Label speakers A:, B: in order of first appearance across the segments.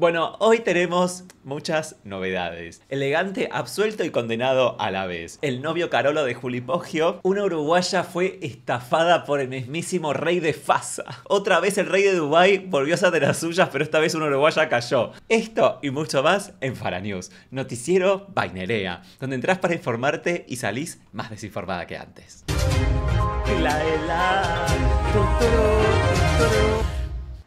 A: Bueno, hoy tenemos muchas novedades. Elegante, absuelto y condenado a la vez. El novio Carolo de Juli Poggio, una uruguaya fue estafada por el mismísimo rey de Fasa. Otra vez el rey de Dubai volvió a hacer de las suyas, pero esta vez una uruguaya cayó. Esto y mucho más en Faranews, noticiero Bainerea, donde entras para informarte y salís más desinformada que antes.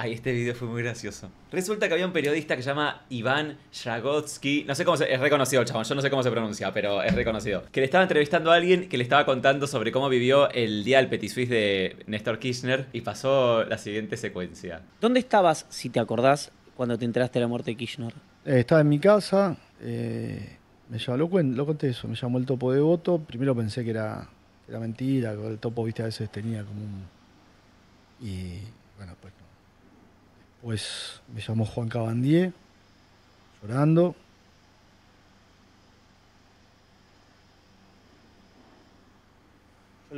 A: Ay, este video fue muy gracioso. Resulta que había un periodista que se llama Iván Shagotsky. No sé cómo se. Es reconocido el chabón, yo no sé cómo se pronuncia, pero es reconocido. Que le estaba entrevistando a alguien que le estaba contando sobre cómo vivió el día del Petit de Néstor Kirchner y pasó la siguiente secuencia. ¿Dónde estabas, si te acordás, cuando te enteraste de la muerte de Kirchner?
B: Eh, estaba en mi casa. Eh, me llamó, lo, conté eso, me llamó el topo de voto. Primero pensé que era, mentira, el topo, viste, a veces tenía como un. Y bueno, pues pues me llamo Juan Cabandier,
C: llorando.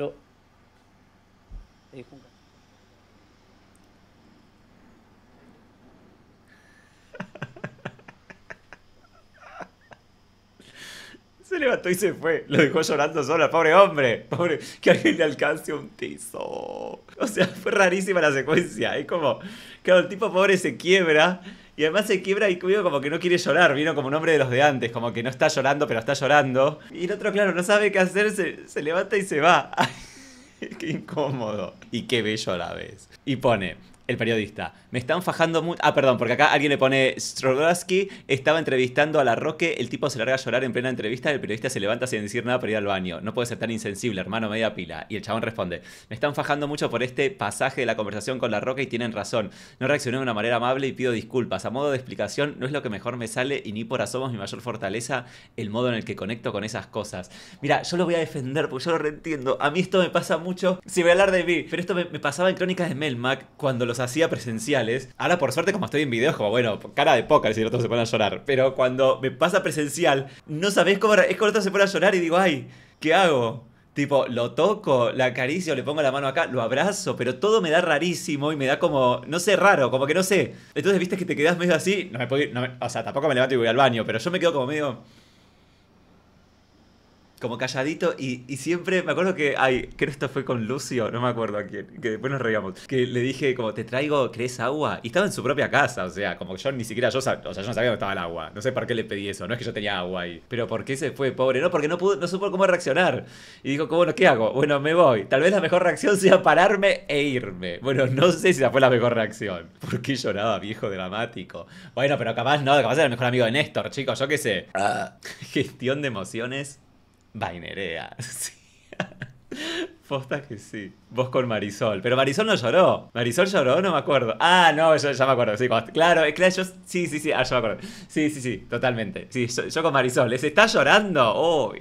A: Se levantó y se fue. Lo dejó llorando solo, pobre hombre. Pobre, que alguien le alcance un tizo. O sea, fue rarísima la secuencia. Es como, claro, el tipo pobre se quiebra. Y además se quiebra y como que no quiere llorar, vino como un hombre de los de antes, como que no está llorando, pero está llorando. Y el otro, claro, no sabe qué hacer, se, se levanta y se va. qué incómodo. Y qué bello a la vez. Y pone, el periodista. Me están fajando mucho. Ah, perdón, porque acá alguien le pone Strogowski, estaba entrevistando a la Roque, el tipo se larga a llorar en plena entrevista, el periodista se levanta sin decir nada para ir al baño. No puede ser tan insensible, hermano, media pila. Y el chabón responde, me están fajando mucho por este pasaje de la conversación con la Roque y tienen razón. No reaccioné de una manera amable y pido disculpas. A modo de explicación, no es lo que mejor me sale y ni por asomos mi mayor fortaleza, el modo en el que conecto con esas cosas. Mira, yo lo voy a defender porque yo lo reentiendo. A mí esto me pasa mucho. Si voy a hablar de mí, pero esto me, pasaba en Crónicas de Melmac cuando los hacía presenciales. Ahora, por suerte, como estoy en videos, como bueno, cara de poca si el otro se pone a llorar. Pero cuando me pasa presencial, no sabes cómo. Es que el otro se pone a llorar y digo, ay, ¿qué hago? Tipo, lo toco, la acaricio, le pongo la mano acá, lo abrazo, pero todo me da rarísimo y me da como, no sé, raro, como que no sé. Entonces, viste que te quedas medio así, no me puedo ir, me, o sea, tampoco me levanto y voy al baño, pero yo me quedo como medio como calladito y, siempre me acuerdo que ay creo esto fue con Lucio no me acuerdo a quién que después nos reíamos que le dije como te traigo crees agua y estaba en su propia casa o sea como que yo ni siquiera yo o sea yo no sabía dónde estaba el agua no sé por qué le pedí eso no es que yo tenía agua ahí pero por qué se fue pobre no porque no pudo no supo cómo reaccionar y dijo bueno qué hago bueno me voy tal vez la mejor reacción sea pararme e irme bueno no sé si esa fue la mejor reacción ¿Por qué lloraba viejo dramático bueno pero capaz no capaz era el mejor amigo de Néstor chicos yo qué sé ah, gestión de emociones Vainerea, sí. que sí. Vos con Marisol. Pero Marisol no lloró. Marisol lloró, no me acuerdo. Ah, no, ya me acuerdo. Sí, claro, claro, yo. Sí, sí, sí. Ah, yo me acuerdo. Sí, sí, sí, totalmente. Sí, yo, con Marisol. ¿Les está llorando? Oh.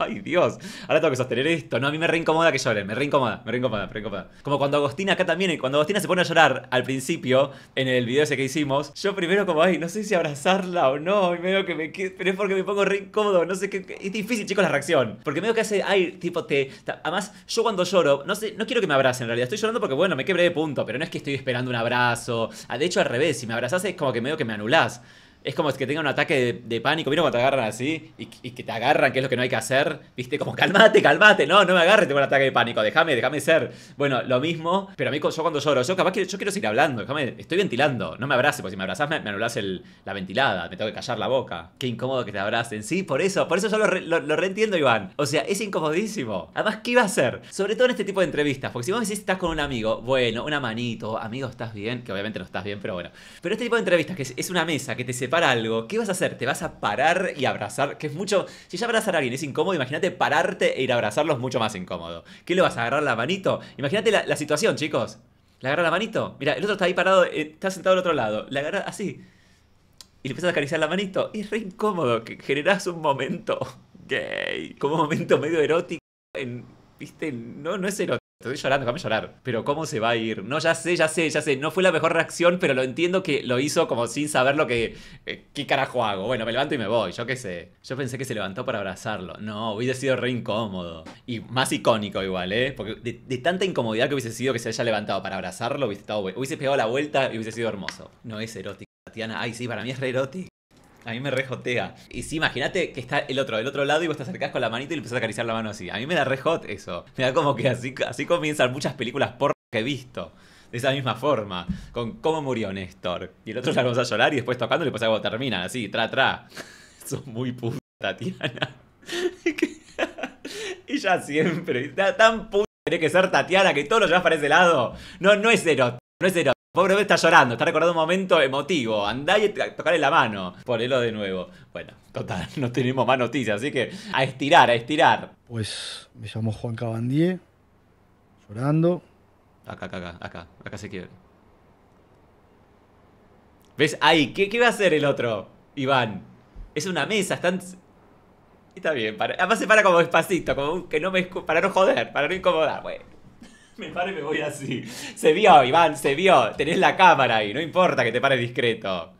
A: Ay, Dios. Ahora tengo que sostener esto. No, a mí me reincomoda que lloren. Me reincomoda, me reincomoda, me reincomoda. Como cuando Agostina acá también, cuando Agostina se pone a llorar al principio, en el video ese que hicimos, yo primero como, ay, no sé si abrazarla o no. Y que me... Pero es porque me pongo reincómodo. No sé qué... Es difícil, chicos, la reacción. Porque medio que hace, ay, tipo, te... Además, yo cuando lloro, no sé, no quiero que me abracen en realidad. Estoy llorando porque, bueno, me quebré de punto. Pero no es que estoy esperando un abrazo. Ah, de hecho, al revés. Si me abrazás es como que medio que me anulás. Es como que tenga un ataque de, pánico. Mira cuando te agarran así y, que te agarran, que es lo que no hay que hacer. Viste, como calmate, calmate. No, no me agarres, tengo un ataque de pánico. Déjame, déjame ser. Bueno, lo mismo. Pero a mí, yo cuando lloro, yo capaz que yo quiero seguir hablando. Déjame, estoy ventilando. No me abraces, porque si me abrazás me, anulas anulás la ventilada. Me tengo que callar la boca. Qué incómodo que te abracen. Sí, por eso. Por eso yo lo, lo, reentiendo, Iván. O sea, es incomodísimo. Además, ¿qué iba a hacer? Sobre todo en este tipo de entrevistas. Porque si vos decís estás con un amigo, bueno, una manito, amigo, estás bien. Que obviamente no estás bien, pero bueno. Pero este tipo de entrevistas, que es, una mesa que te para algo, ¿qué vas a hacer? ¿Te vas a parar y abrazar? Que es mucho. Si ya abrazar a alguien es incómodo, imagínate pararte e ir a abrazarlos mucho más incómodo. ¿Qué le vas a agarrar la manito? Imagínate la, situación, chicos. Le agarra la manito. Mira, el otro está ahí parado, eh, está sentado al otro lado. Le agarra así. Y le empiezas a acariciar la manito. Es re incómodo que generas un momento gay. Como un momento medio erótico. En, ¿Viste? No, no es erótico. Estoy llorando, déjame llorar. Pero ¿cómo se va a ir? No, ya sé, ya sé, ya sé. No fue la mejor reacción, pero lo entiendo que lo hizo como sin saber lo que... Eh, ¿Qué carajo hago? Bueno, me levanto y me voy, yo qué sé. Yo pensé que se levantó para abrazarlo. No, hubiese sido re incómodo. Y más icónico igual, ¿eh? Porque de, tanta incomodidad que hubiese sido que se haya levantado para abrazarlo, hubiese, estado, hubiese pegado la vuelta y hubiese sido hermoso. No es erótico, Tatiana. Ay, sí, para mí es re erótica. A mí me rejotea. Y si imagínate que está el otro, del otro lado, y vos te acercás con la manita y le empezás a acariciar la mano así. A mí me da rejot eso. Me da como que así, así comienzan muchas películas por que he visto. De esa misma forma, con cómo murió Néstor. Y el otro vamos a llorar y después tocando le pasa algo termina, así, tra, tra. Sos muy puta, Tatiana. ya siempre, tan puta tiene que ser Tatiana que todo lo llevas para ese lado. No, no es erótico, no es erótico. Pobre está llorando, está recordando un momento emotivo. Andá y tocarle la mano. Ponelo de nuevo. Bueno, total, no tenemos más noticias, así que a estirar, a estirar.
C: Pues me llamo Juan Cabandier, llorando.
B: Acá,
A: acá, acá, acá, acá se quiere ¿Ves? Ahí, ¿qué, ¿qué va a hacer el otro, Iván? Es una mesa, están Está bien, para, además se para como despacito, como que no me para no joder, para no incomodar, bueno. Me paro me voy así. Se vio, Iván, se vio. Tenés la cámara ahí, no importa que te pare discreto.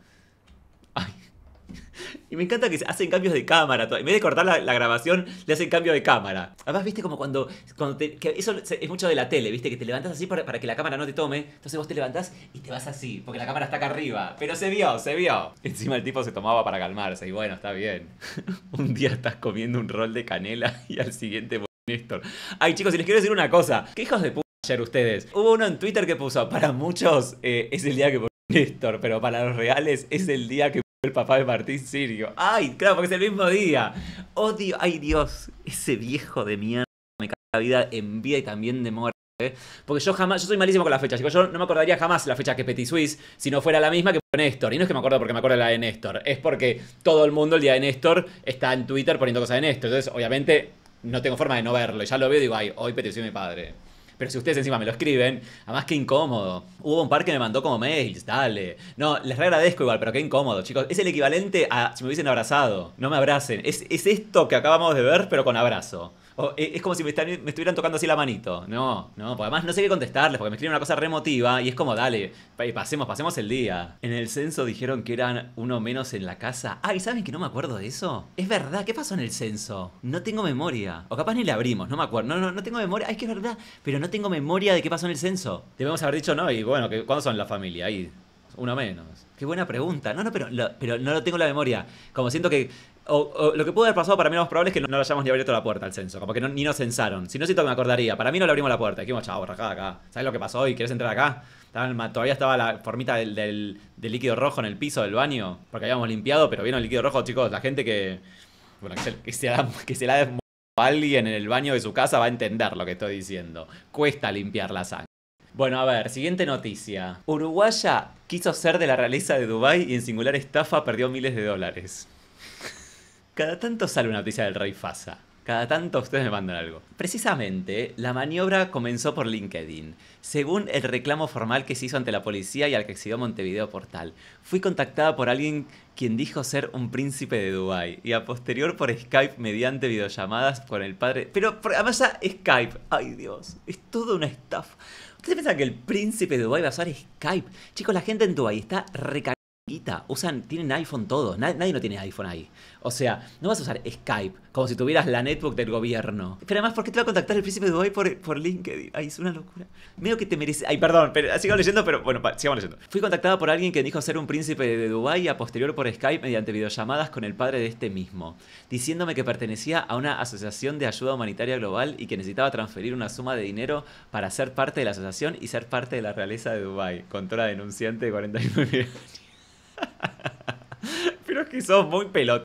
A: Y me encanta que hacen cambios de cámara. En vez de cortar la, grabación, le hacen cambio de cámara. Además, viste como cuando. eso es mucho de la tele, viste, que te levantas así para, que la cámara no te tome. Entonces vos te levantás y te vas así, porque la cámara está acá arriba. Pero se vio, se vio. Encima el tipo se tomaba para calmarse. Y bueno, está bien. un día estás comiendo un rol de canela y al siguiente. Néstor. Ay, chicos, y les quiero decir una cosa. ¿Qué hijos de puta? ayer ustedes. Hubo uno en Twitter que puso, para muchos eh, es el día que murió Néstor, pero para los reales es el día que el papá de Martín Sirio. Ay, claro, porque es el mismo día. Odio, ay Dios, ese viejo de mierda me cae la vida en vida y también de muerte. ¿eh? Porque yo jamás, yo soy malísimo con las fechas, Yo no me acordaría jamás la fecha que Petit Suisse si no fuera la misma que Néstor. Y no es que me acuerdo porque me acuerdo la de Néstor. Es porque todo el mundo el día de Néstor está en Twitter poniendo cosas de Néstor. Entonces, obviamente, no tengo forma de no verlo. ya lo veo y digo, ay, hoy Petit mi padre. Pero si ustedes encima me lo escriben, además qué incómodo. Hubo un par que me mandó como mails, dale. No, les re agradezco igual, pero qué incómodo, chicos. Es el equivalente a si me hubiesen abrazado. No me abracen. Es, es esto que acabamos de ver, pero con abrazo. Eh, es como si me, estuvieran tocando así la manito. No, no, porque además no sé qué contestarles, porque me escriben una cosa remotiva y es como, dale, pasemos, pasemos el día. En el censo dijeron que eran uno menos en la casa. Ah, ¿y ¿saben que no me acuerdo de eso? Es verdad, ¿qué pasó en el censo? No tengo memoria. O capaz ni le abrimos, no me acuerdo. No, no, no tengo memoria. es que es verdad, pero no tengo memoria de qué pasó en el censo. Debemos haber dicho no, y bueno, ¿cuándo son la familia? Ahí, uno menos. Qué buena pregunta. No, no, pero, pero no lo tengo la memoria. Como siento que lo que pudo haber pasado para mí lo más probable es que no, le hayamos ni abierto la puerta al censo, como que ni nos censaron. Si no siento que me acordaría, para mí no le abrimos la puerta, dijimos, chavo, rajada acá. ¿Sabes lo que pasó hoy? ¿Quieres entrar acá? todavía estaba la formita del, líquido rojo en el piso del baño, porque habíamos limpiado, pero vieron el líquido rojo, chicos, la gente que... que se, la, que se a alguien en el baño de su casa va a entender lo que estoy diciendo. Cuesta limpiar la sangre. Bueno, a ver, siguiente noticia. Uruguaya quiso ser de la realeza de Dubái y en singular estafa perdió miles de dólares. Cada tanto sale una noticia del rey Fasa. Cada tanto ustedes me mandan algo. Precisamente, la maniobra comenzó por LinkedIn. Según el reclamo formal que se hizo ante la policía y al que exigió Montevideo Portal, fui contactada por alguien quien dijo ser un príncipe de Dubai y a posterior por Skype mediante videollamadas con el padre. Pero además Skype, ay Dios, es toda una estafa. ¿Ustedes piensan que el príncipe de Dubai va a usar Skype? Chicos, la gente en Dubai está recargada usan, tienen iPhone todos, nadie, no tiene iPhone ahí. O sea, no vas a usar Skype como si tuvieras la netbook del gobierno. Pero además, ¿por qué te va a contactar el príncipe de Dubai por, por LinkedIn? Ay, es una locura. Medio que te merece. Ay, perdón, ah, sigamos leyendo, pero bueno, leyendo. Fui contactada por alguien que dijo ser un príncipe de Dubai y a posterior por Skype mediante videollamadas con el padre de este mismo, diciéndome que pertenecía a una asociación de ayuda humanitaria global y que necesitaba transferir una suma de dinero para ser parte de la asociación y ser parte de la realeza de Dubai, contra denunciante de 49 Pero es que sos muy pelotera.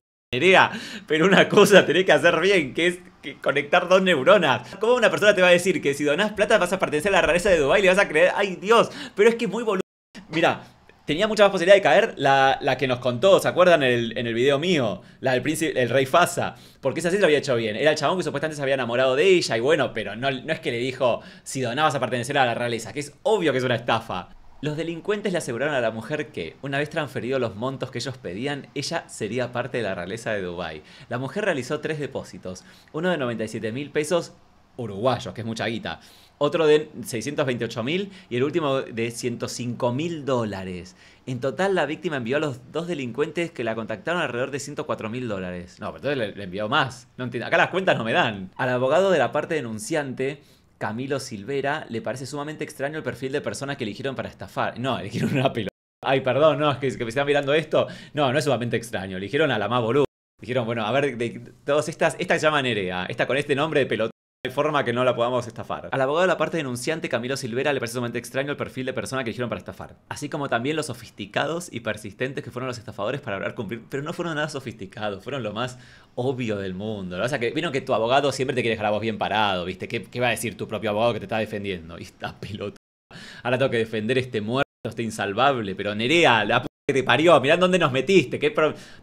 A: Pero una cosa tenés que hacer bien, que es conectar dos neuronas. ¿Cómo una persona te va a decir que si donás plata vas a pertenecer a la realeza de Dubai y le vas a creer, ay Dios, pero es que es muy boludo? Mira, tenía mucha más posibilidad de caer la, que nos contó, ¿se acuerdan en el, video mío? La del príncipe, el rey Fasa. Porque esa sí lo había hecho bien. Era el chabón que supuestamente se había enamorado de ella y bueno, pero no, no es que le dijo si donabas a pertenecer a la realeza, que es obvio que es una estafa. Los delincuentes le aseguraron a la mujer que, una vez transferidos los montos que ellos pedían, ella sería parte de la realeza de Dubái. La mujer realizó tres depósitos, uno de 97 mil pesos uruguayos, que es mucha guita, otro de 628 mil y el último de 105 mil dólares. En total, la víctima envió a los dos delincuentes que la contactaron alrededor de 104 mil dólares. No, pero entonces le, envió más. No entiendo. Acá las cuentas no me dan. Al abogado de la parte denunciante Camilo Silvera, le parece sumamente extraño el perfil de personas que eligieron para estafar. No, eligieron una pelota. Ay, perdón, no, es que, me están mirando esto. No, no es sumamente extraño. Eligieron a la más boluda. Dijeron, bueno, a ver, de, todas estas, esta se llama Nerea, esta con este nombre de pelota forma que no la podamos estafar. Al abogado de la parte denunciante, Camilo Silvera, le parece sumamente extraño el perfil de persona que eligieron para estafar. Así como también los sofisticados y persistentes que fueron los estafadores para hablar cumplir. Pero no fueron nada sofisticados, fueron lo más obvio del mundo. O sea, que vieron que tu abogado siempre te quiere dejar a vos bien parado, ¿viste? ¿Qué, va a decir tu propio abogado que te está defendiendo? Y está pelota. Ahora tengo que defender este muerto, este insalvable. Pero Nerea, la que te parió, mirá dónde nos metiste, qué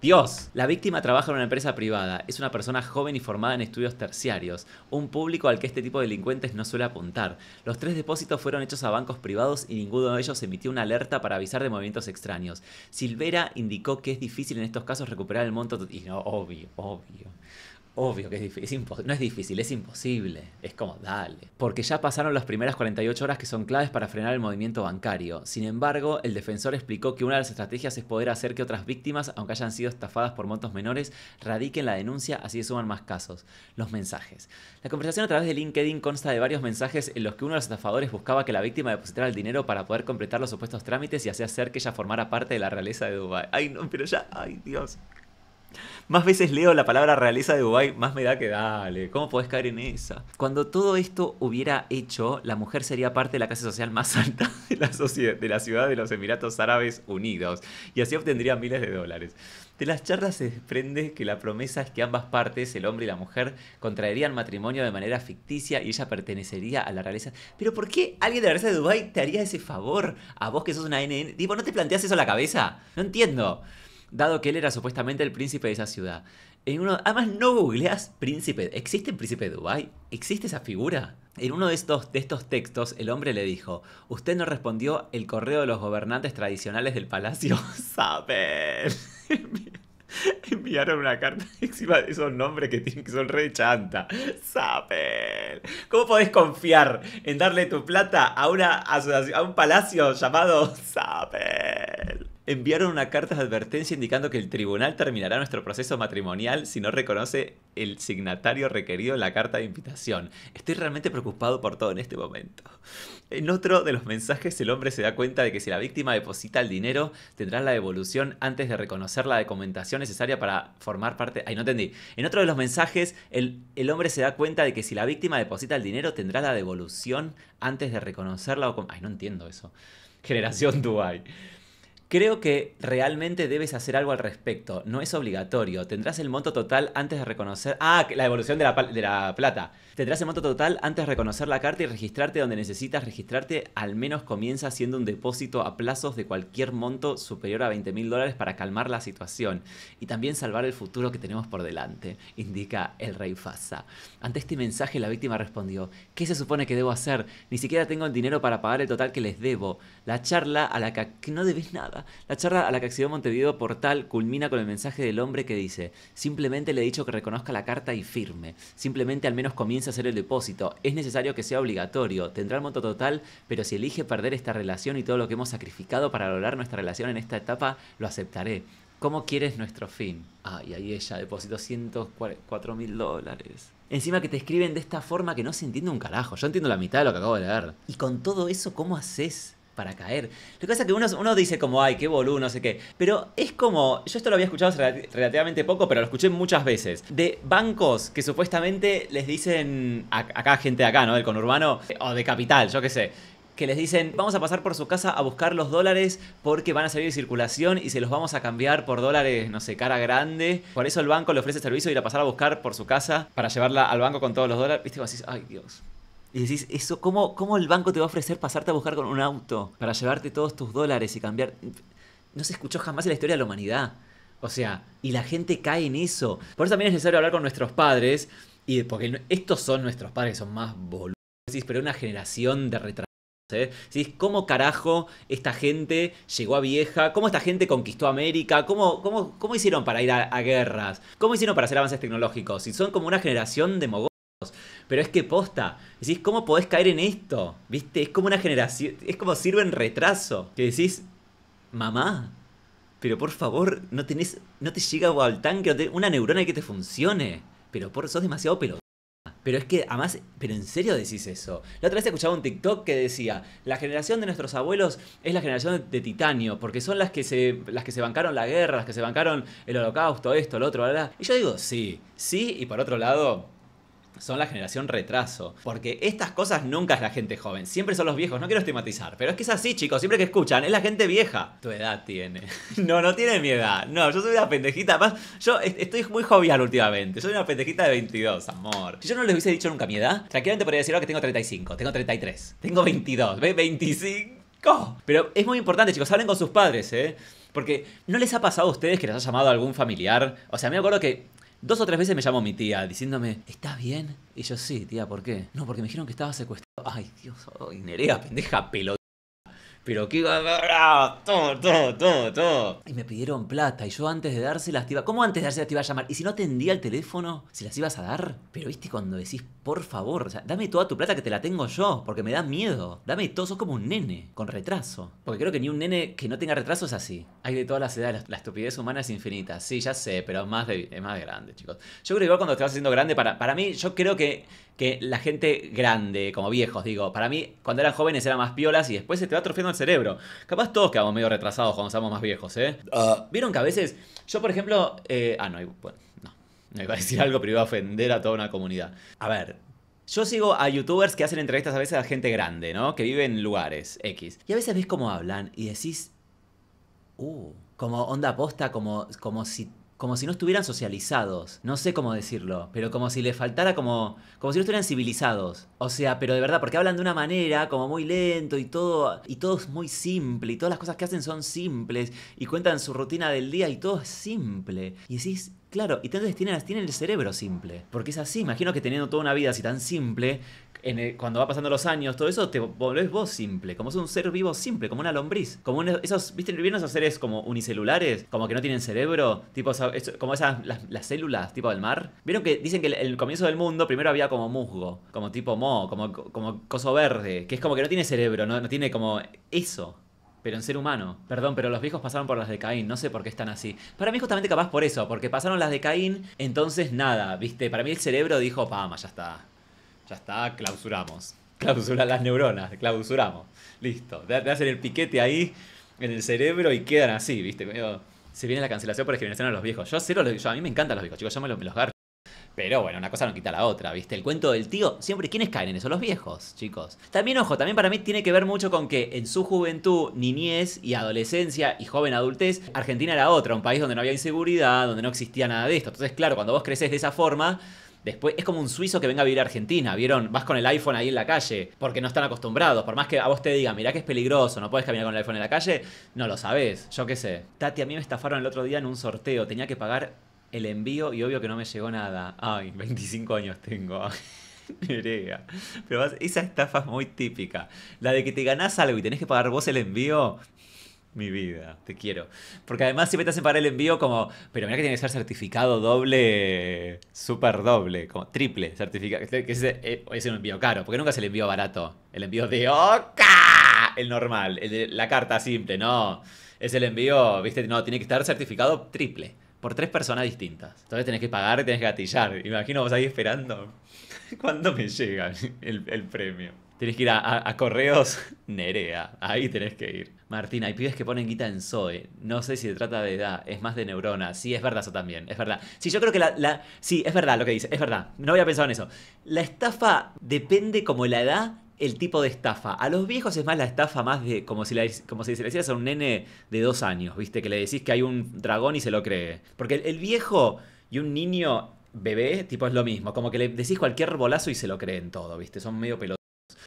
A: Dios. La víctima trabaja en una empresa privada, es una persona joven y formada en estudios terciarios, un público al que este tipo de delincuentes no suele apuntar. Los tres depósitos fueron hechos a bancos privados y ninguno de ellos emitió una alerta para avisar de movimientos extraños. Silvera indicó que es difícil en estos casos recuperar el monto... Y no, obvio, obvio. Obvio que es difícil, no es difícil, es imposible. Es como, dale. Porque ya pasaron las primeras 48 horas que son claves para frenar el movimiento bancario. Sin embargo, el defensor explicó que una de las estrategias es poder hacer que otras víctimas, aunque hayan sido estafadas por montos menores, radiquen la denuncia, así se suman más casos. Los mensajes. La conversación a través de LinkedIn consta de varios mensajes en los que uno de los estafadores buscaba que la víctima depositara el dinero para poder completar los supuestos trámites y así hacer que ella formara parte de la realeza de Dubái. Ay, no, pero ya, ay, Dios más veces leo la palabra realeza de Dubái, más me da que dale, ¿cómo podés caer en esa? Cuando todo esto hubiera hecho, la mujer sería parte de la clase social más alta de la, sociedad, de la ciudad de los Emiratos Árabes Unidos y así obtendría miles de dólares. De las charlas se desprende que la promesa es que ambas partes, el hombre y la mujer, contraerían matrimonio de manera ficticia y ella pertenecería a la realeza. Pero ¿por qué alguien de la realeza de Dubái te haría ese favor a vos que sos una NN? Digo, ¿no te planteas eso a la cabeza? No entiendo dado que él era supuestamente el príncipe de esa ciudad. En uno, además, no googleas príncipe. ¿Existe el príncipe de Dubái? ¿Existe esa figura? En uno de estos, de estos textos, el hombre le dijo, usted no respondió el correo de los gobernantes tradicionales del palacio. ¡Saber! Enviaron una carta encima de esos nombres que que son rechanta, chanta. ¿Cómo podés confiar en darle tu plata a una a un palacio llamado Sapel? enviaron una carta de advertencia indicando que el tribunal terminará nuestro proceso matrimonial si no reconoce el signatario requerido en la carta de invitación. Estoy realmente preocupado por todo en este momento. En otro de los mensajes, el hombre se da cuenta de que si la víctima deposita el dinero, tendrá la devolución antes de reconocer la documentación necesaria para formar parte. Ay, no entendí. En otro de los mensajes, el, el hombre se da cuenta de que si la víctima deposita el dinero, tendrá la devolución antes de reconocerla. la Ay, no entiendo eso. Generación Dubai. Creo que realmente debes hacer algo al respecto. No es obligatorio. Tendrás el monto total antes de reconocer. Ah, la evolución de la, de la, plata. Tendrás el monto total antes de reconocer la carta y registrarte donde necesitas registrarte. Al menos comienza haciendo un depósito a plazos de cualquier monto superior a 20 mil dólares para calmar la situación y también salvar el futuro que tenemos por delante, indica el rey Fasa. Ante este mensaje, la víctima respondió: ¿Qué se supone que debo hacer? Ni siquiera tengo el dinero para pagar el total que les debo. La charla a la que no debes nada. La charla a la que accedió Montevideo Portal culmina con el mensaje del hombre que dice, simplemente le he dicho que reconozca la carta y firme, simplemente al menos comience a hacer el depósito, es necesario que sea obligatorio, tendrá el monto total, pero si elige perder esta relación y todo lo que hemos sacrificado para lograr nuestra relación en esta etapa, lo aceptaré. ¿Cómo quieres nuestro fin? Ah, y ahí ella depositó 104 mil dólares. Encima que te escriben de esta forma que no se entiende un carajo. Yo entiendo la mitad de lo que acabo de leer. Y con todo eso, ¿cómo haces? para caer. Lo que pasa es que uno, dice como, ay, qué boludo, no sé qué. Pero es como, yo esto lo había escuchado relativamente poco, pero lo escuché muchas veces. De bancos que supuestamente les dicen, acá gente de acá, ¿no? Del conurbano, o de capital, yo qué sé que les dicen, vamos a pasar por su casa a buscar los dólares porque van a salir de circulación y se los vamos a cambiar por dólares, no sé, cara grande. Por eso el banco le ofrece servicio y ir a pasar a buscar por su casa para llevarla al banco con todos los dólares. Viste, así ay Dios, y decís, eso, ¿cómo, el banco te va a ofrecer pasarte a buscar con un auto para llevarte todos tus dólares y cambiar? No se escuchó jamás en la historia de la humanidad. O sea, y la gente cae en eso. Por eso también es necesario hablar con nuestros padres, y porque estos son nuestros padres, son más boludos, pero una generación de retrasos, ¿eh? ¿Cómo carajo esta gente llegó a vieja? ¿Cómo esta gente conquistó América? ¿Cómo, cómo, hicieron para ir a, guerras? ¿Cómo hicieron para hacer avances tecnológicos? Si son como una generación de mogó pero es que posta, decís, ¿cómo podés caer en esto? ¿Viste? Es como una generación, es como sirve en retraso. Que decís, mamá, pero por favor, no tenés, no te llega al tanque, una neurona que te funcione. Pero por, sos demasiado pelota Pero es que, además, pero en serio decís eso. La otra vez escuchaba un TikTok que decía, la generación de nuestros abuelos es la generación de titanio, porque son las que se, las que se bancaron la guerra, las que se bancaron el holocausto, esto, lo otro, la Y yo digo, sí, sí, y por otro lado, son la generación retraso. Porque estas cosas nunca es la gente joven, siempre son los viejos. No quiero estigmatizar, pero es que es así, chicos. Siempre que escuchan, es la gente vieja. Tu edad tiene. No, no tiene mi edad. No, yo soy una pendejita. Más, yo estoy muy jovial últimamente. Soy una pendejita de 22, amor. Si yo no les hubiese dicho nunca mi edad, tranquilamente podría decir ahora oh, que tengo 35, tengo 33, tengo 22, ¿ves? 25. Pero es muy importante, chicos. Hablen con sus padres, ¿eh? Porque, ¿no les ha pasado a ustedes que les ha llamado algún familiar? O sea, me acuerdo que Dos o tres veces me llamó mi tía diciéndome, ¿estás bien? Y yo, sí, tía, ¿por qué? No, porque me dijeron que estaba secuestrado. Ay, Dios, ay, Nerea, pendeja pelota pero qué... Todo, todo, todo, todo. Y me pidieron plata y yo antes de darse te iba... ¿Cómo antes de darse te iba a llamar? Y si no atendía el teléfono, si las ibas a dar? Pero viste cuando decís, por favor, o sea, dame toda tu plata que te la tengo yo, porque me da miedo. Dame todo, sos como un nene, con retraso. Porque creo que ni un nene que no tenga retraso es así. Hay de todas las edades, la estupidez humana es infinita. Sí, ya sé, pero es más más grande, chicos. Yo creo que igual cuando te vas haciendo grande, para, para mí, yo creo que que la gente grande, como viejos, digo, para mí cuando eran jóvenes eran más piolas y después se te va atrofiando el cerebro. Capaz todos quedamos medio retrasados cuando somos más viejos, ¿eh? Ah. Vieron que a veces, yo por ejemplo, eh, ah, no, bueno, no, me iba a decir algo, pero iba a ofender a toda una comunidad. A ver, yo sigo a youtubers que hacen entrevistas a veces a gente grande, ¿no? Que vive en lugares X. Y a veces ves cómo hablan y decís, uh, como onda posta, como, como si como si no estuvieran socializados. No sé cómo decirlo, pero como si les faltara como, como si no estuvieran civilizados. O sea, pero de verdad, porque hablan de una manera como muy lento y todo, y todo es muy simple, y todas las cosas que hacen son simples, y cuentan su rutina del día y todo es simple. Y decís, Claro, y entonces tienen, tienen, el cerebro simple. Porque es así, imagino que teniendo toda una vida así tan simple, cuando va pasando los años, todo eso, te volvés vos simple, como es un ser vivo simple, como una lombriz. Como esos, ¿viste? ¿Vieron esos seres como unicelulares? Como que no tienen cerebro, tipo, como esas, las, células, tipo del mar. ¿Vieron que dicen que en el comienzo del mundo primero había como musgo, como tipo mo, como, como coso verde, que es como que no tiene cerebro, no, tiene como eso pero en ser humano. Perdón, pero los viejos pasaron por las de Caín, no sé por qué están así. Para mí justamente capaz por eso, porque pasaron las de Caín, entonces nada, viste, para mí el cerebro dijo, pama, ya está. Ya está, clausuramos. Clausura las neuronas, clausuramos. Listo. Te, hacen el piquete ahí en el cerebro y quedan así, ¿viste? Medio, se viene la cancelación por discriminación a los viejos. Yo cero, yo, a mí me encantan los viejos, chicos, yo me, los garcho. Pero bueno, una cosa no quita la otra, ¿viste? El cuento del tío, siempre, ¿quiénes caen en eso? Los viejos, chicos. También, ojo, también para mí tiene que ver mucho con que en su juventud, niñez y adolescencia y joven adultez, Argentina era otra, un país donde no había inseguridad, donde no existía nada de esto. Entonces, claro, cuando vos creces de esa forma, Después es como un suizo que venga a vivir a Argentina, ¿vieron? Vas con el iPhone ahí en la calle, porque no están acostumbrados. Por más que a vos te diga mirá que es peligroso, no puedes caminar con el iPhone en la calle, no lo sabes yo qué sé. Tati, a mí me estafaron el otro día en un sorteo, tenía que pagar el envío y obvio que no me llegó nada. Ay, 25 años tengo. Pero esa estafa es muy típica. La de que te ganás algo y tenés que pagar vos el envío, mi vida, te quiero. Porque además siempre te hacen para el envío como, pero mira que tiene que ser certificado doble, super doble, como triple certificado, este, que eh, es, un envío caro, porque nunca es el envío barato, el envío de OCA, el normal, la carta simple, no, es el envío, viste, no, tiene que estar certificado triple, por tres personas distintas. Entonces tenés que pagar y tenés que gatillar, imagino vos ahí esperando, ¿cuándo me llega el, el premio? Tenés que ir a, correos, Nerea, ahí tenés que ir. Martina hay pibes que ponen guita en Zoe. No sé si se trata de edad, es más de neuronas. Sí, es verdad eso también, es verdad. Sí, yo creo que la, Sí, es verdad lo que dice, es verdad. No había pensado en eso. La estafa depende como la edad el tipo de estafa. A los viejos es más la estafa más de como si, la, como si se le decías a un nene de dos años, ¿viste? Que le decís que hay un dragón y se lo cree. Porque el, viejo y un niño bebé, tipo, es lo mismo. Como que le decís cualquier bolazo y se lo cree en todo, ¿viste? Son medio pelotas.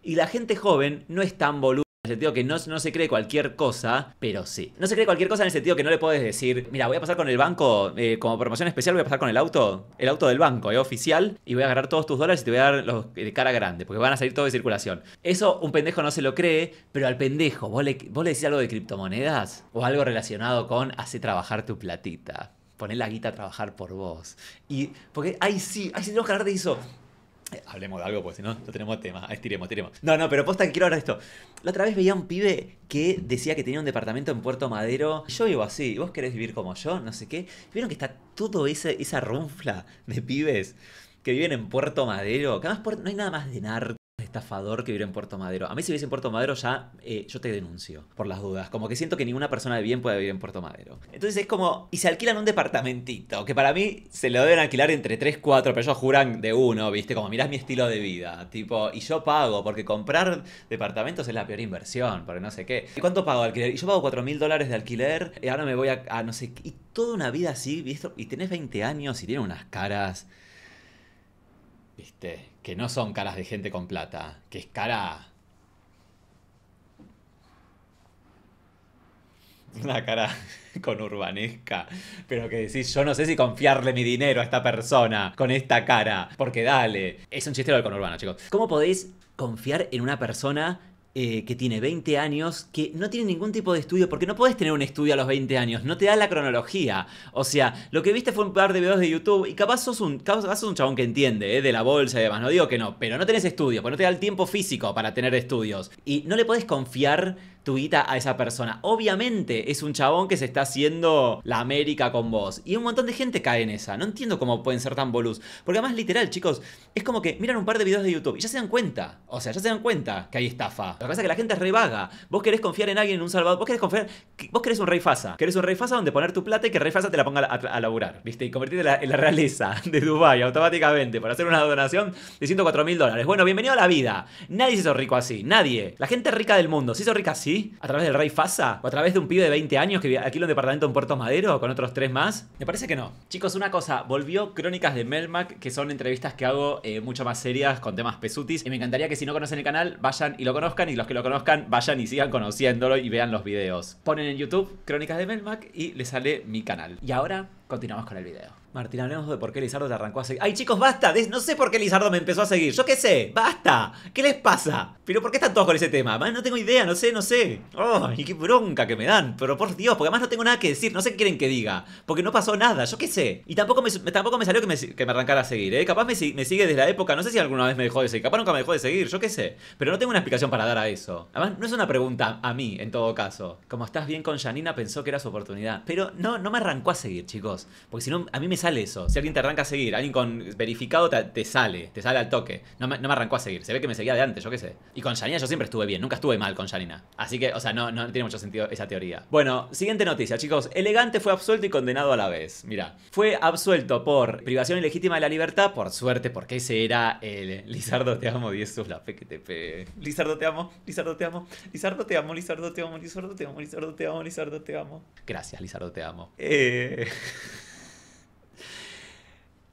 A: Y la gente joven no es tan boluda en el sentido que no, no, se cree cualquier cosa, pero sí. No se cree cualquier cosa en el sentido que no le puedes decir, mira, voy a pasar con el banco, eh, como promoción especial voy a pasar con el auto, el auto del banco, eh, oficial, y voy a agarrar todos tus dólares y te voy a dar los de cara grande, porque van a salir todos de circulación. Eso un pendejo no se lo cree, pero al pendejo, vos le, decís algo de criptomonedas o algo relacionado con hace trabajar tu platita poner la guita a trabajar por vos. Y porque ahí sí, ahí sí tenemos que hablar de eso. Hablemos de algo, pues si no, no tenemos tema. Ah, estiremos, estiremos. No, no, pero posta que quiero hablar de esto. La otra vez veía un pibe que decía que tenía un departamento en Puerto Madero. Yo vivo así, vos querés vivir como yo, no sé qué. Vieron que está toda esa runfla de pibes que viven en Puerto Madero. Que además no hay nada más de narco estafador que vive en Puerto Madero. A mí si vives en Puerto Madero ya eh, yo te denuncio por las dudas. Como que siento que ninguna persona de bien puede vivir en Puerto Madero. Entonces es como, y se alquilan un departamentito, que para mí se lo deben alquilar entre 3, 4, pero ellos juran de uno, ¿viste? Como mirás mi estilo de vida, tipo, y yo pago, porque comprar departamentos es la peor inversión, porque no sé qué. ¿Y cuánto pago alquiler? Y yo pago 4 mil dólares de alquiler, y ahora me voy a, no sé qué. Y toda una vida así, ¿viste? Y tenés 20 años y tienen unas caras... Viste, que no son caras de gente con plata, que es cara... Una cara con urbanesca, pero que decís, yo no sé si confiarle mi dinero a esta persona con esta cara, porque dale, es un chiste lo del conurbano, chicos. ¿Cómo podéis confiar en una persona eh, que tiene 20 años, que no tiene ningún tipo de estudio, porque no puedes tener un estudio a los 20 años, no te da la cronología. O sea, lo que viste fue un par de videos de YouTube y capaz sos un, un chabón que entiende, eh, de la bolsa y demás, no digo que no, pero no tenés estudio. porque no te da el tiempo físico para tener estudios. Y no le podés confiar tu a esa persona. Obviamente es un chabón que se está haciendo la América con vos. Y un montón de gente cae en esa. No entiendo cómo pueden ser tan bolus. Porque además, literal, chicos, es como que miran un par de videos de YouTube y ya se dan cuenta. O sea, ya se dan cuenta que hay estafa. Lo que pasa es que la gente es re vaga. Vos querés confiar en alguien, en un salvador. Vos querés confiar. Vos querés un rey fasa. Querés un rey fasa donde poner tu plata y que rey fasa te la ponga a, laburar. ¿Viste? Y convertirte en la, realeza de Dubai automáticamente para hacer una donación de 104 mil dólares. Bueno, bienvenido a la vida. Nadie se hizo rico así. Nadie. La gente rica del mundo se hizo rica así a través del Rey Fasa o a través de un pibe de 20 años que aquí en un departamento en Puerto Madero con otros tres más? Me parece que no. Chicos, una cosa, volvió Crónicas de Melmac, que son entrevistas que hago eh, mucho más serias con temas pesutis. Y me encantaría que si no conocen el canal, vayan y lo conozcan. Y los que lo conozcan, vayan y sigan conociéndolo y vean los videos. Ponen en YouTube Crónicas de Melmac y les sale mi canal. Y ahora continuamos con el video. Martín, hablemos de por qué Lizardo te arrancó a seguir. Ay, chicos, basta. No sé por qué Lizardo me empezó a seguir. Yo qué sé. Basta. ¿Qué les pasa? Pero ¿por qué están todos con ese tema? no tengo idea. No sé, no sé. Oh, y qué bronca que me dan. Pero por Dios, porque además no tengo nada que decir. No sé qué quieren que diga. Porque no pasó nada. Yo qué sé. Y tampoco me, tampoco me salió que me, arrancara a seguir. ¿eh? Capaz me, sigue desde la época. No sé si alguna vez me dejó de seguir. Capaz nunca me dejó de seguir. Yo qué sé. Pero no tengo una explicación para dar a eso. Además, no es una pregunta a mí, en todo caso. Como estás bien con Janina, pensó que era su oportunidad. Pero no, no me arrancó a seguir, chicos. Porque si no, a mí me sale sale eso. Si alguien te arranca a seguir, alguien con verificado te, sale, te sale al toque. No me, arrancó a seguir, se ve que me seguía de antes, yo qué sé. Y con Janina yo siempre estuve bien, nunca estuve mal con Janina. Así que, o sea, no, tiene mucho sentido esa teoría. Bueno, siguiente noticia, chicos. Elegante fue absuelto y condenado a la vez. Mira, fue absuelto por privación ilegítima de la libertad, por suerte, porque ese era el Lizardo te amo y eso la fe te Lizardo te amo, Lizardo te amo, Lizardo te amo, Lizardo te amo, Lizardo te amo, Lizardo te amo, Lizardo te amo. Gracias, Lizardo te amo. Eh...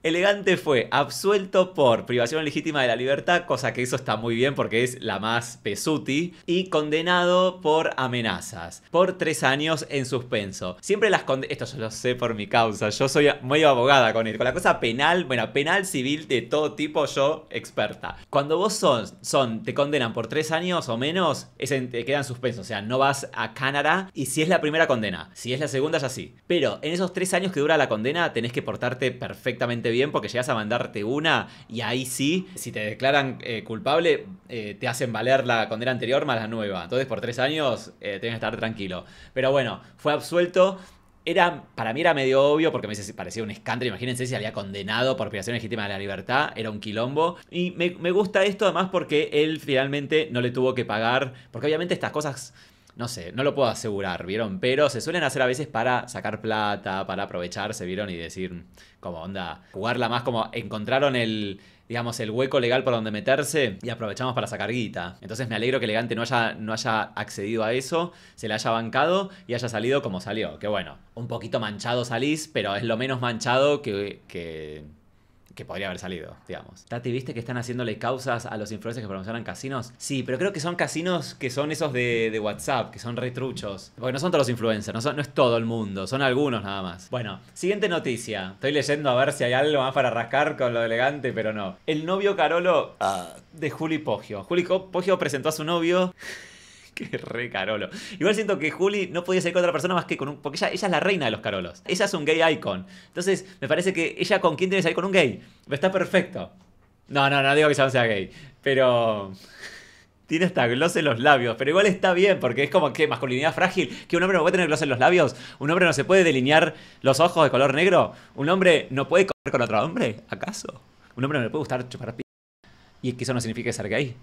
A: Elegante fue absuelto por privación legítima de la libertad, cosa que eso está muy bien porque es la más pesuti, y condenado por amenazas, por tres años en suspenso. Siempre las condenas, esto yo lo sé por mi causa, yo soy muy abogada con él, con la cosa penal, bueno, penal, civil, de todo tipo, yo experta. Cuando vos son, te condenan por tres años o menos, es te quedan suspenso, o sea, no vas a Canadá, y si es la primera condena, si es la segunda ya sí. Pero en esos tres años que dura la condena, tenés que portarte perfectamente bien porque llegas a mandarte una y ahí sí, si te declaran eh, culpable, eh, te hacen valer la condena anterior más la nueva. Entonces por tres años eh, tienes que estar tranquilo. Pero bueno, fue absuelto. Era, para mí era medio obvio porque me parecía un escándalo. Imagínense si había condenado por privación legítima de la libertad. Era un quilombo. Y me, me gusta esto además porque él finalmente no le tuvo que pagar. Porque obviamente estas cosas no sé, no lo puedo asegurar, ¿vieron? Pero se suelen hacer a veces para sacar plata, para aprovecharse, ¿vieron? Y decir, como onda, jugarla más como encontraron el, digamos, el hueco legal por donde meterse y aprovechamos para sacar guita. Entonces me alegro que Elegante no haya, no haya accedido a eso, se le haya bancado y haya salido como salió. Que bueno, un poquito manchado salís, pero es lo menos manchado que que podría haber salido, digamos. Tati, ¿viste que están haciéndole causas a los influencers que promocionan casinos? Sí, pero creo que son casinos que son esos de, WhatsApp, que son retruchos. Porque no son todos los influencers, no, no es todo el mundo, son algunos nada más. Bueno, siguiente noticia. Estoy leyendo a ver si hay algo más para rascar con lo elegante, pero no. El novio Carolo ah. de Juli Poggio. Juli Poggio presentó a su novio Qué re carolo. Igual siento que Juli no podía salir con otra persona más que con un. Porque ella, ella es la reina de los carolos. Ella es un gay icon. Entonces, me parece que ella con quién tiene que salir con un gay. Está perfecto. No, no, no digo que no sea gay. Pero. Tiene hasta gloss en los labios, pero igual está bien, porque es como que masculinidad frágil, que un hombre no puede tener gloss en los labios, un hombre no se puede delinear los ojos de color negro, un hombre no puede comer con otro hombre, ¿acaso? Un hombre no le puede gustar chupar p... Y que eso no significa ser gay.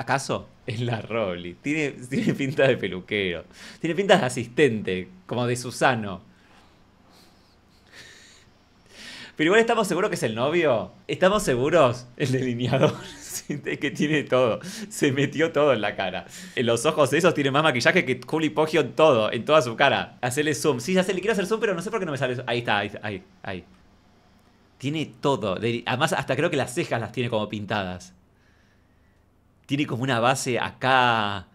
A: ¿Acaso? Es la Rolly, Tiene, tiene pinta de peluquero. Tiene pinta de asistente, como de Susano. Pero igual estamos seguros que es el novio. Estamos seguros. El delineador. que tiene todo. Se metió todo en la cara. En los ojos esos tiene más maquillaje que Juli Poggio en todo. En toda su cara. hacerle zoom. Sí, ya sé, le quiero hacer zoom, pero no sé por qué no me sale. Ahí está, ahí, ahí. Tiene todo. Además, hasta creo que las cejas las tiene como pintadas tiene como una base acá,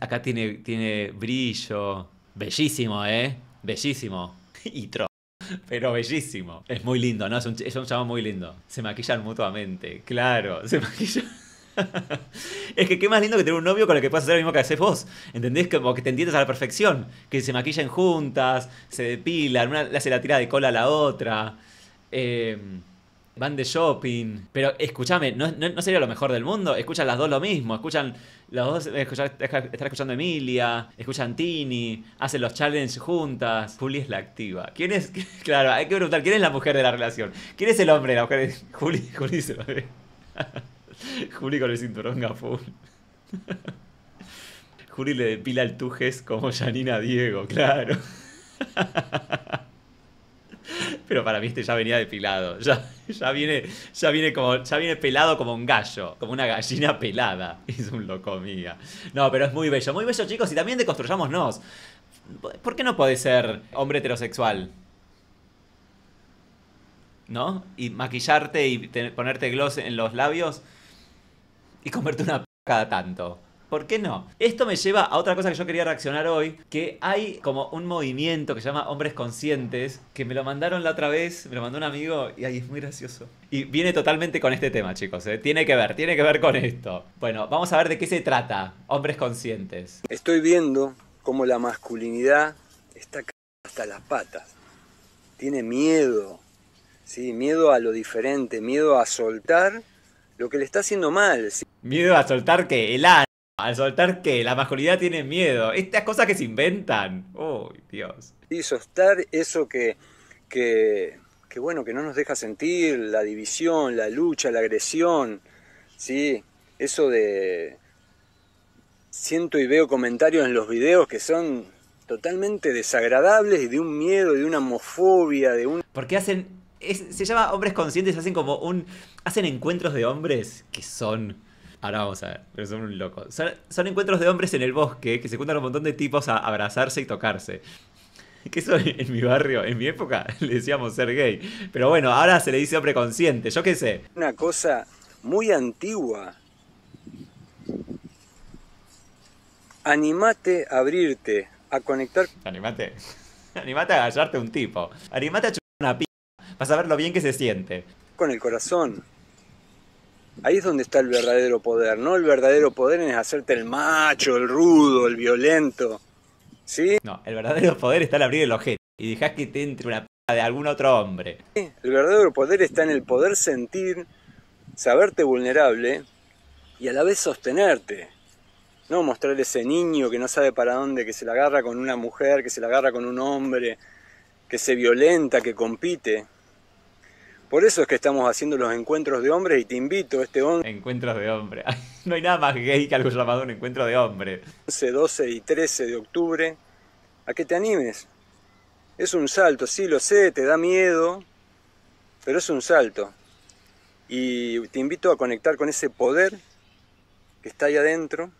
A: acá tiene, tiene brillo. Bellísimo, ¿eh? Bellísimo. y tro. Pero bellísimo. Es muy lindo, ¿no? Es un, es muy lindo. Se maquillan mutuamente, claro. Se maquillan. es que qué más lindo que tener un novio con el que puedas hacer lo mismo que haces vos. ¿Entendés? Como que te entiendes a la perfección. Que se maquillan juntas, se depilan, una le hace la tira de cola a la otra. Eh, van de shopping. Pero escúchame, ¿no, sería lo mejor del mundo? Escuchan las dos lo mismo, escuchan las dos, eh, están escuchando Emilia, escuchan Tini, hacen los challenges juntas. Juli es la activa. ¿Quién es? Claro, hay que preguntar, ¿quién es la mujer de la relación? ¿Quién es el hombre la mujer? Juli, Juli se a ver. Juli con el cinturón full. Juli le depila el tujes como Janina Diego, claro. Pero para mí este ya venía depilado. Ya, ya, viene, ya, como, ya viene pelado como un gallo, como una gallina pelada. Es un loco mía. No, pero es muy bello, muy bello, chicos. Y también deconstruyámonos. ¿Por qué no podés ser hombre heterosexual? ¿No? Y maquillarte y ponerte gloss en los labios y comerte una p cada tanto. ¿por qué no? Esto me lleva a otra cosa que yo quería reaccionar hoy, que hay como un movimiento que se llama Hombres Conscientes, que me lo mandaron la otra vez, me lo mandó un amigo y ahí es muy gracioso. Y viene totalmente con este tema, chicos, ¿eh? tiene que ver, tiene que ver con esto. Bueno, vamos a ver de qué se trata, Hombres Conscientes.
B: Estoy viendo cómo la masculinidad está hasta las patas. Tiene miedo, ¿sí? miedo a lo diferente, miedo a soltar lo que le está haciendo mal.
A: Miedo a soltar que el al soltar que la masculinidad tiene miedo. Estas cosas que se inventan.
B: Uy, Dios. Y soltar eso que, que, que, bueno, que no nos deja sentir, la división, la lucha, la agresión. Sí, eso de... Siento y veo comentarios en los videos que son totalmente desagradables y de un miedo, de una homofobia, de un...
A: Porque hacen... se llama hombres conscientes, hacen como un... Hacen encuentros de hombres que son Ahora vamos a ver, pero son un loco. Son, encuentros de hombres en el bosque que se juntan un montón de tipos a abrazarse y tocarse. Que eso en mi barrio, en mi época, le decíamos ser gay. Pero bueno, ahora se le dice hombre consciente, yo qué sé.
B: Una cosa muy antigua. Animate a abrirte, a conectar. Animate.
A: Animate a a un tipo. Animate a chupar una p. Vas a ver lo bien que se siente.
B: Con el corazón. Ahí es donde está el verdadero poder, ¿no? El verdadero poder es hacerte el macho, el rudo, el violento. ¿Sí? No, el verdadero
A: poder está en abrir el objeto y dejar que te entre una p de algún otro hombre.
B: el verdadero poder está en el poder sentir, saberte vulnerable y a la vez sostenerte. No mostrar ese niño que no sabe para dónde, que se la agarra con una mujer, que se la agarra con un hombre, que se violenta, que compite. Por eso es que estamos haciendo los encuentros de hombres y te invito a este 11. Encuentros de hombres.
A: no hay nada más gay que algo llamado un encuentro de hombres.
B: 11, 12 y 13 de octubre. A que te animes. Es un salto, sí lo sé, te da miedo, pero es un salto. Y te invito a conectar con ese poder que está ahí adentro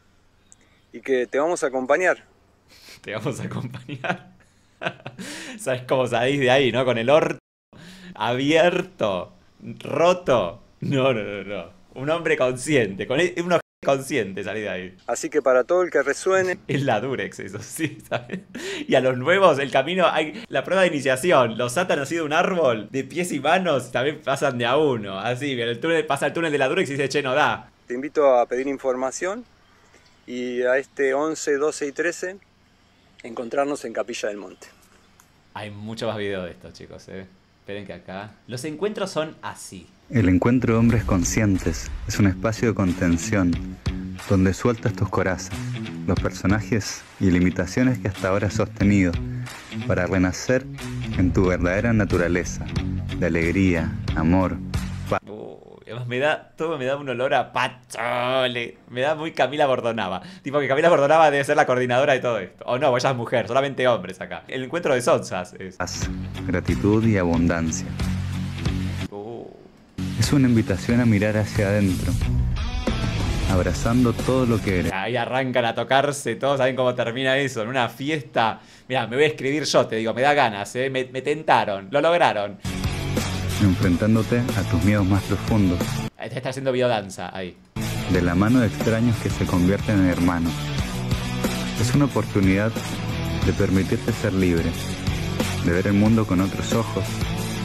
B: y que te vamos a acompañar.
A: Te vamos a acompañar. ¿Sabes cómo salís de ahí, no? Con el orto abierto, roto. No, no, no, no. Un hombre consciente, con e, unos consciente salir de ahí. Así que para todo el que resuene. Es la Durex, eso sí, ¿sabes? Y a los nuevos, el camino, hay la prueba de iniciación. Los Satan ha sido un árbol de pies y manos, también pasan de a uno. Así, el túnel, pasa el túnel de la Durex y dice, che, no da.
B: Te invito a pedir información y a este 11, 12 y 13 encontrarnos en Capilla del Monte.
A: Hay mucho más video de esto, chicos, ¿eh? Esperen que acá. Los encuentros son así.
C: El encuentro de hombres conscientes es un espacio de contención donde sueltas tus corazas, los personajes y limitaciones que hasta ahora has sostenido para renacer en tu verdadera naturaleza de alegría, amor, paz
A: me da, todo me da un olor a pachole. Me da muy Camila Bordonaba. Tipo que Camila Bordonaba debe ser la coordinadora de todo esto. O no, ella es mujer, solamente hombres acá. El encuentro de Sonsas es.
C: gratitud y abundancia. Uh. Es una invitación a mirar hacia adentro abrazando todo lo que eres. Ahí
A: arrancan a tocarse, todos saben cómo termina eso, en una fiesta. Mira, me voy a escribir yo, te digo, me da ganas, eh, me tentaron, lo lograron
C: enfrentándote a tus miedos más profundos.
A: Te este está haciendo biodanza ahí.
C: De la mano de extraños que se convierten en hermanos. Es una oportunidad de permitirte ser libre, de ver el mundo con otros ojos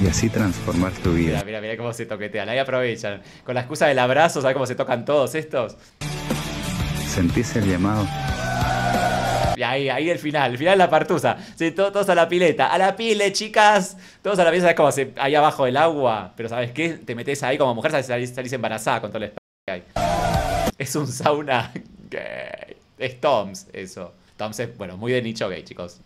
C: y así transformar tu vida.
A: Mira, mira, cómo se toquetean, ahí aprovechan. Con la excusa del abrazo, ¿sabes cómo se tocan todos estos?
C: Sentís el llamado
A: y ahí, ahí el final, el final es la partusa. Sí, todos, a la pileta. A la pile, chicas. Todos a la pileta, ¿sabes como ahí abajo del agua. Pero ¿sabes qué? Te metes ahí como mujer, salís, embarazada con todo el espacio que hay. Es un sauna gay. Es Toms, eso. Toms es, bueno, muy de nicho gay, chicos.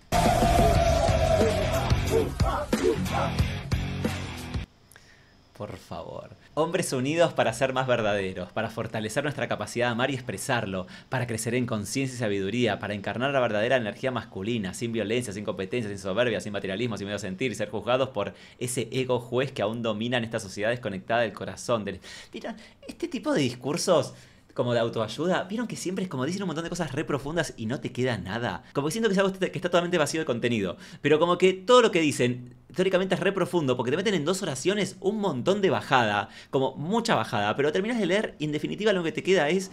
A: Por favor. Hombres unidos para ser más verdaderos, para fortalecer nuestra capacidad de amar y expresarlo, para crecer en conciencia y sabiduría, para encarnar la verdadera energía masculina, sin violencia, sin competencia, sin soberbia, sin materialismo, sin miedo a sentir, ser juzgados por ese ego juez que aún domina en esta sociedad desconectada del corazón. Del... este tipo de discursos como de autoayuda, vieron que siempre es como dicen un montón de cosas re profundas y no te queda nada. Como que siento que es algo que está totalmente vacío de contenido. Pero como que todo lo que dicen teóricamente es re profundo porque te meten en dos oraciones un montón de bajada, como mucha bajada, pero terminas de leer y en definitiva lo que te queda es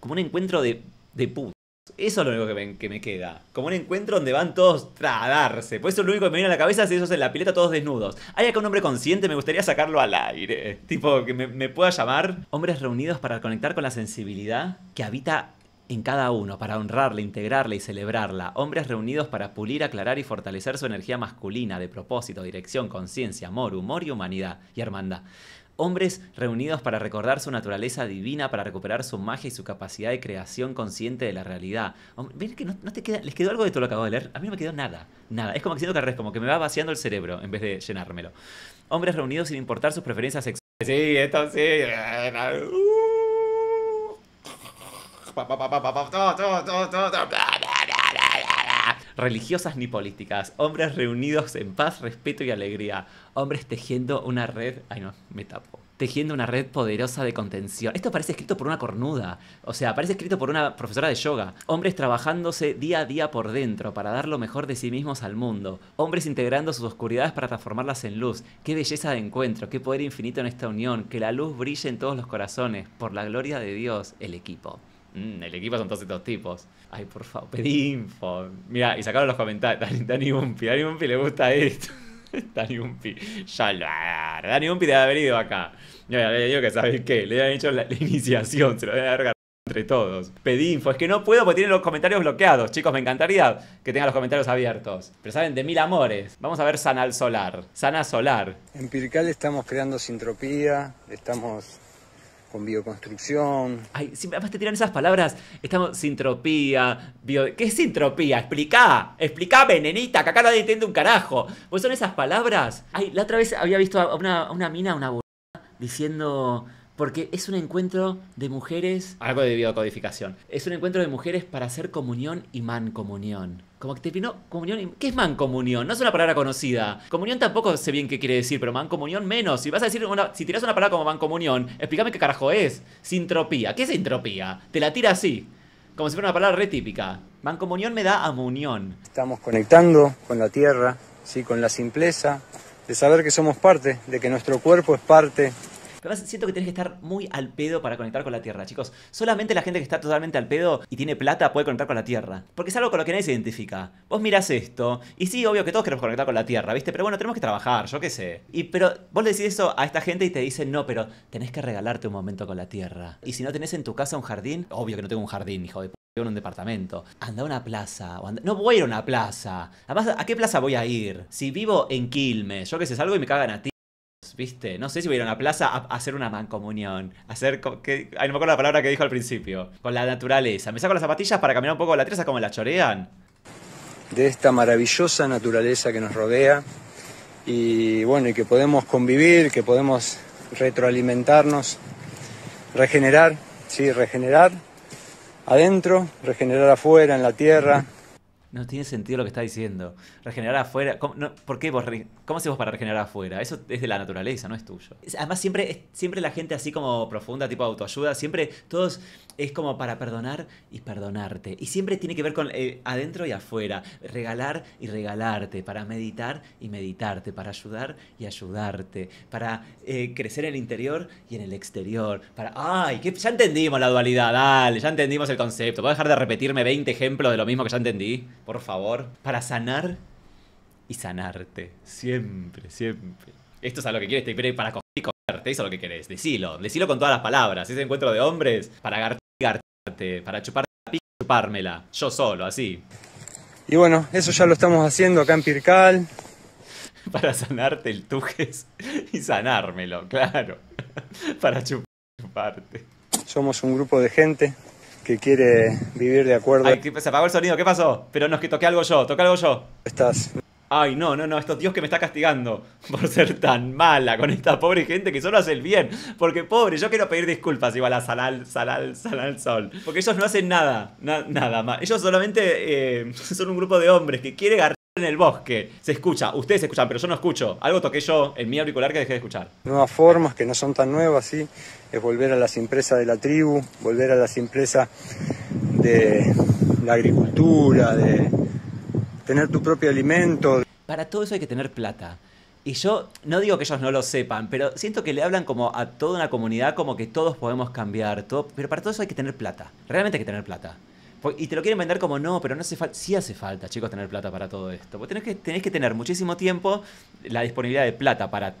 A: como un encuentro de, de puta. Eso es lo único que me, queda. Como un encuentro donde van todos a darse. Por pues eso lo único que me viene a la cabeza es eso en la pileta todos desnudos. Hay acá un hombre consciente, me gustaría sacarlo al aire. Tipo, que me, pueda llamar. Hombres reunidos para conectar con la sensibilidad que habita en cada uno para honrarla, integrarla y celebrarla, hombres reunidos para pulir, aclarar y fortalecer su energía masculina de propósito, dirección, conciencia, amor, humor y humanidad y hermandad hombres reunidos para recordar su naturaleza divina, para recuperar su magia y su capacidad de creación consciente de la realidad. Ven que no, te les quedó algo de todo lo que acabo de leer, a mí no me quedó nada, nada. Es como que siento que como que me va vaciando el cerebro en vez de llenármelo. Hombres reunidos sin importar sus preferencias sexuales. Sí, esto sí religiosas ni políticas, hombres reunidos en paz, respeto y alegría, hombres tejiendo una red, ay no, me tapo, tejiendo una red poderosa de contención. Esto parece escrito por una cornuda, o sea, parece escrito por una profesora de yoga. Hombres trabajándose día a día por dentro para dar lo mejor de sí mismos al mundo, hombres integrando sus oscuridades para transformarlas en luz. Qué belleza de encuentro, qué poder infinito en esta unión, que la luz brille en todos los corazones, por la gloria de Dios, el equipo. Mm, el equipo son todos estos tipos. Ay, por favor, pedí info. Mira, y sacaron los comentarios. Dani, Umpi, Dani Umpi le gusta esto. Dani Umpi, ya lo Dani Umpi debe haber ido acá. Yo le que sabes qué, le habían hecho la, iniciación, se lo debe haber entre todos. Pedí info, es que no puedo porque tienen los comentarios bloqueados. Chicos, me encantaría que tengan los comentarios abiertos. Pero saben, de mil amores. Vamos a ver Sanal Solar. Sana Solar.
B: En Pircal estamos creando sintropía, estamos con
A: bioconstrucción. Ay, si, además te tiran esas palabras. Estamos sintropía, bio... ¿Qué es sintropía? Explicá, ¡Explicá, venenita! que acá nadie entiende un carajo. Pues son esas palabras. Ay, la otra vez había visto a una, a una mina, una diciendo porque es un encuentro de mujeres. Algo de codificación. Es un encuentro de mujeres para hacer comunión y mancomunión. Como que te vino comunión. ¿Qué es mancomunión? No es una palabra conocida. Comunión tampoco sé bien qué quiere decir, pero mancomunión menos. Si vas a decir si tiras una palabra como mancomunión, explícame qué carajo es. Sintropía. ¿Qué es entropía? Te la tira así. Como si fuera una palabra re típica. Mancomunión me da
B: amunión. Estamos conectando con la tierra, sí, con la simpleza de saber que somos parte, de que nuestro cuerpo es parte
A: Además, siento que tenés que estar muy al pedo para conectar con la Tierra, chicos. Solamente la gente que está totalmente al pedo y tiene plata puede conectar con la Tierra. Porque es algo con lo que nadie se identifica. Vos mirás esto, y sí, obvio que todos queremos conectar con la Tierra, ¿viste? Pero bueno, tenemos que trabajar, yo qué sé. Y pero vos le decís eso a esta gente y te dicen, no, pero tenés que regalarte un momento con la Tierra. Y si no tenés en tu casa un jardín, obvio que no tengo un jardín, hijo de vivo en un departamento. Anda a una plaza. O No voy a ir a una plaza. Además, ¿a qué plaza voy a ir? Si vivo en Quilmes, yo qué sé, salgo y me cagan a ti. ¿Viste? No sé si voy a ir a una plaza a hacer una mancomunión. A hacer. Que, ay, no me acuerdo la palabra que dijo al principio. Con la naturaleza. Me saco las zapatillas para caminar un poco la tierra como la chorean.
B: De esta maravillosa naturaleza que nos rodea. Y bueno, y que podemos convivir, que podemos retroalimentarnos, regenerar, sí, regenerar adentro, regenerar afuera, en la tierra
A: no tiene sentido lo que está diciendo. Regenerar afuera. ¿Cómo, ¿Por qué vos ¿Cómo haces vos para regenerar afuera? Eso es de la naturaleza, no es tuyo. Además, siempre, siempre la gente así como profunda, tipo autoayuda, siempre todos es como para perdonar y perdonarte. Y siempre tiene que ver con eh, adentro y afuera, regalar y regalarte, para meditar y meditarte, para ayudar y ayudarte, para eh, crecer en el interior y en el exterior, para... ¡Ay! Que ya entendimos la dualidad, dale, ya entendimos el concepto. a dejar de repetirme 20 ejemplos de lo mismo que ya entendí? Por favor. Para sanar y sanarte. Siempre, siempre. Esto es a lo que quieres, te para coger y cogerte, eso es lo que querés. Decilo, decilo con todas las palabras. Ese encuentro de hombres para agarrar para chuparte, la pica y chupármela, yo solo, así.
B: Y bueno, eso ya lo estamos haciendo acá en Pircal. Para sanarte
A: el tujes y sanármelo, claro.
B: Para
A: chuparte.
B: Somos un grupo de gente que quiere vivir de acuerdo.
A: se apagó el sonido, ¿qué pasó? Pero no es que toqué algo yo, toqué algo yo. Estás Ay, no, no, no, estos Dios que me está castigando por ser tan mala con esta pobre gente que solo hace el bien. Porque pobre, yo quiero pedir disculpas igual a Salal, Salal, Salal Sol. Porque ellos no hacen nada, nada más. Ellos solamente eh, son un grupo de hombres que quiere agarrar en el bosque. Se escucha, ustedes escuchan, pero yo no escucho. Algo toqué yo en mi auricular que dejé de escuchar.
B: Nuevas formas que no son tan nuevas, sí. Es volver a las empresas de la tribu, volver a las empresas de la agricultura, de tener tu propio alimento.
A: Para todo eso hay que tener plata. Y yo no digo que ellos no lo sepan, pero siento que le hablan como a toda una comunidad como que todos podemos cambiar, todo, pero para todo eso hay que tener plata. Realmente hay que tener plata. Y te lo quieren vender como no, pero no hace falta. Sí hace falta, chicos, tener plata para todo esto. Porque tenés que, tenés que tener muchísimo tiempo, la disponibilidad de plata para,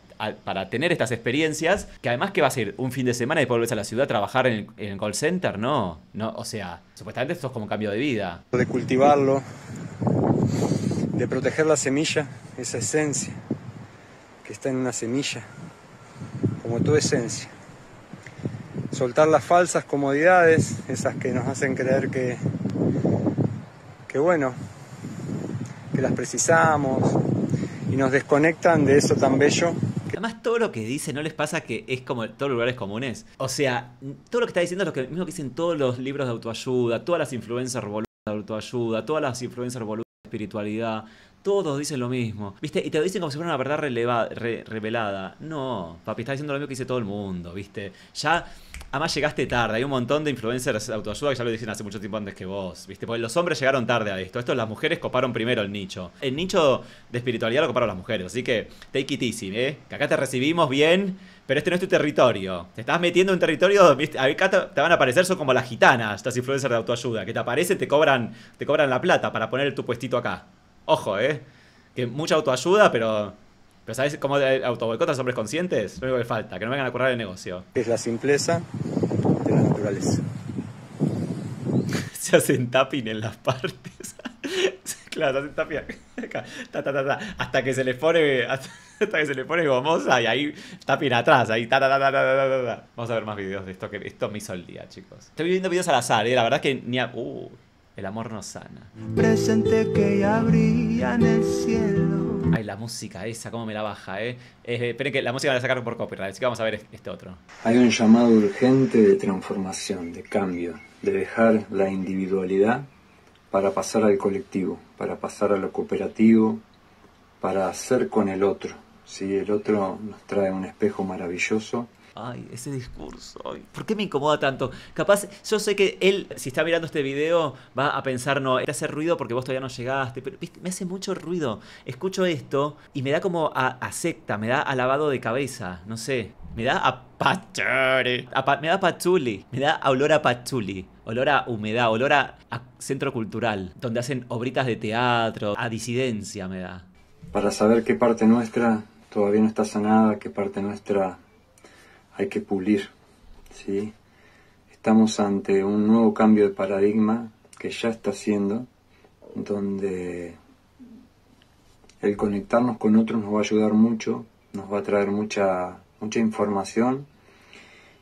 A: para tener estas experiencias. Que además, que vas a ir? ¿Un fin de semana y después volvés a la ciudad a trabajar en el, call center? No. no. O sea, supuestamente esto es como cambio de vida.
B: De cultivarlo, de proteger la semilla, esa esencia que está en una semilla, como tu esencia. Soltar las falsas comodidades, esas que nos hacen creer que, que bueno, que las precisamos y nos desconectan de eso tan bello
A: Además, todo lo que dice no les pasa que es como todos los lugares comunes. O sea, todo lo que está diciendo es lo que mismo que dicen todos los libros de autoayuda, todas las influencers revolucionarias de autoayuda, todas las influencers espiritualidad, todos dicen lo mismo. ¿Viste? Y te dicen como si fuera una verdad revelada. No, papi, está diciendo lo mismo que dice todo el mundo, ¿viste? Ya Además llegaste tarde, hay un montón de influencers de autoayuda que ya lo dicen hace mucho tiempo antes que vos, ¿viste? Porque los hombres llegaron tarde a esto, esto las mujeres coparon primero el nicho. El nicho de espiritualidad lo coparon las mujeres, así que take it easy, ¿eh? Que acá te recibimos bien, pero este no es tu territorio. Te estás metiendo en un territorio, ¿viste? Acá te, van a aparecer, son como las gitanas, estas influencers de autoayuda, que te aparecen, te cobran, te cobran la plata para poner tu puestito acá. Ojo, ¿eh? Que mucha autoayuda, pero pero ¿sabes cómo autoboycotas a los hombres conscientes? Lo único que falta, que no vengan a currar el negocio.
B: Es la simpleza de la naturaleza.
A: se hacen tapping en las partes. claro, se hacen tapping hasta que se les pone... Hasta que se le pone gomosa y ahí tapin atrás, ahí ta, ta, ta, ta, Vamos a ver más videos de esto, que esto me hizo el día, chicos. Estoy viendo videos al azar, y eh, la verdad que ni a... Uh, el amor no sana. Presente que ya brilla en el cielo Ay, la música esa, cómo me la baja, ¿eh? eh que la música la sacaron por copyright, que vamos a ver este otro.
B: Hay un llamado urgente de transformación, de cambio, de dejar la individualidad para pasar al colectivo, para pasar a lo cooperativo, para hacer con el otro. Si El otro nos trae un espejo maravilloso Ay, ese discurso.
A: ¿Por qué me incomoda tanto? Capaz, yo sé que él, si está mirando este video, va a pensar, no, te hace ruido porque vos todavía no llegaste. Pero ¿viste? me hace mucho ruido. Escucho esto y me da como a, secta, me da a de cabeza. No sé. Me da a patchouli. me da pachuli, Me da a olor a pachuli. Olor a humedad, olor a, a centro cultural, donde hacen obritas de teatro, a disidencia me da.
B: Para saber qué parte nuestra todavía no está sanada, qué parte nuestra hay que pulir. ¿sí? Estamos ante un nuevo cambio de paradigma que ya está haciendo, donde el conectarnos con otros nos va a ayudar mucho, nos va a traer mucha, mucha información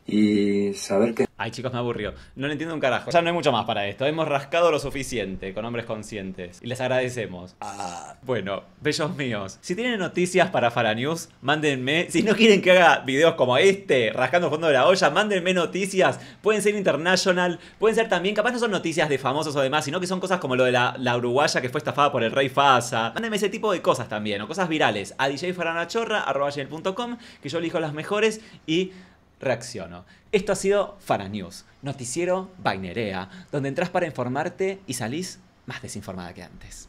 B: y saber que... Ay
A: chicos, me aburrió. No le entiendo un carajo. Ya no hay mucho más para esto. Hemos rascado lo suficiente con hombres conscientes. Y les agradecemos. Ah, bueno, bellos míos. Si tienen noticias para Faranews, mándenme. Si no quieren que haga videos como este, rascando fondo de la olla, mándenme noticias. Pueden ser internacional, pueden ser también, capaz no son noticias de famosos o demás, sino que son cosas como lo de la, la uruguaya que fue estafada por el rey Fasa. Mándenme ese tipo de cosas también, o cosas virales. A djfaranachorra.com, que yo elijo las mejores y reacciono. Esto ha sido Fana News, noticiero Bainerea, donde entras para informarte y salís más desinformada que antes.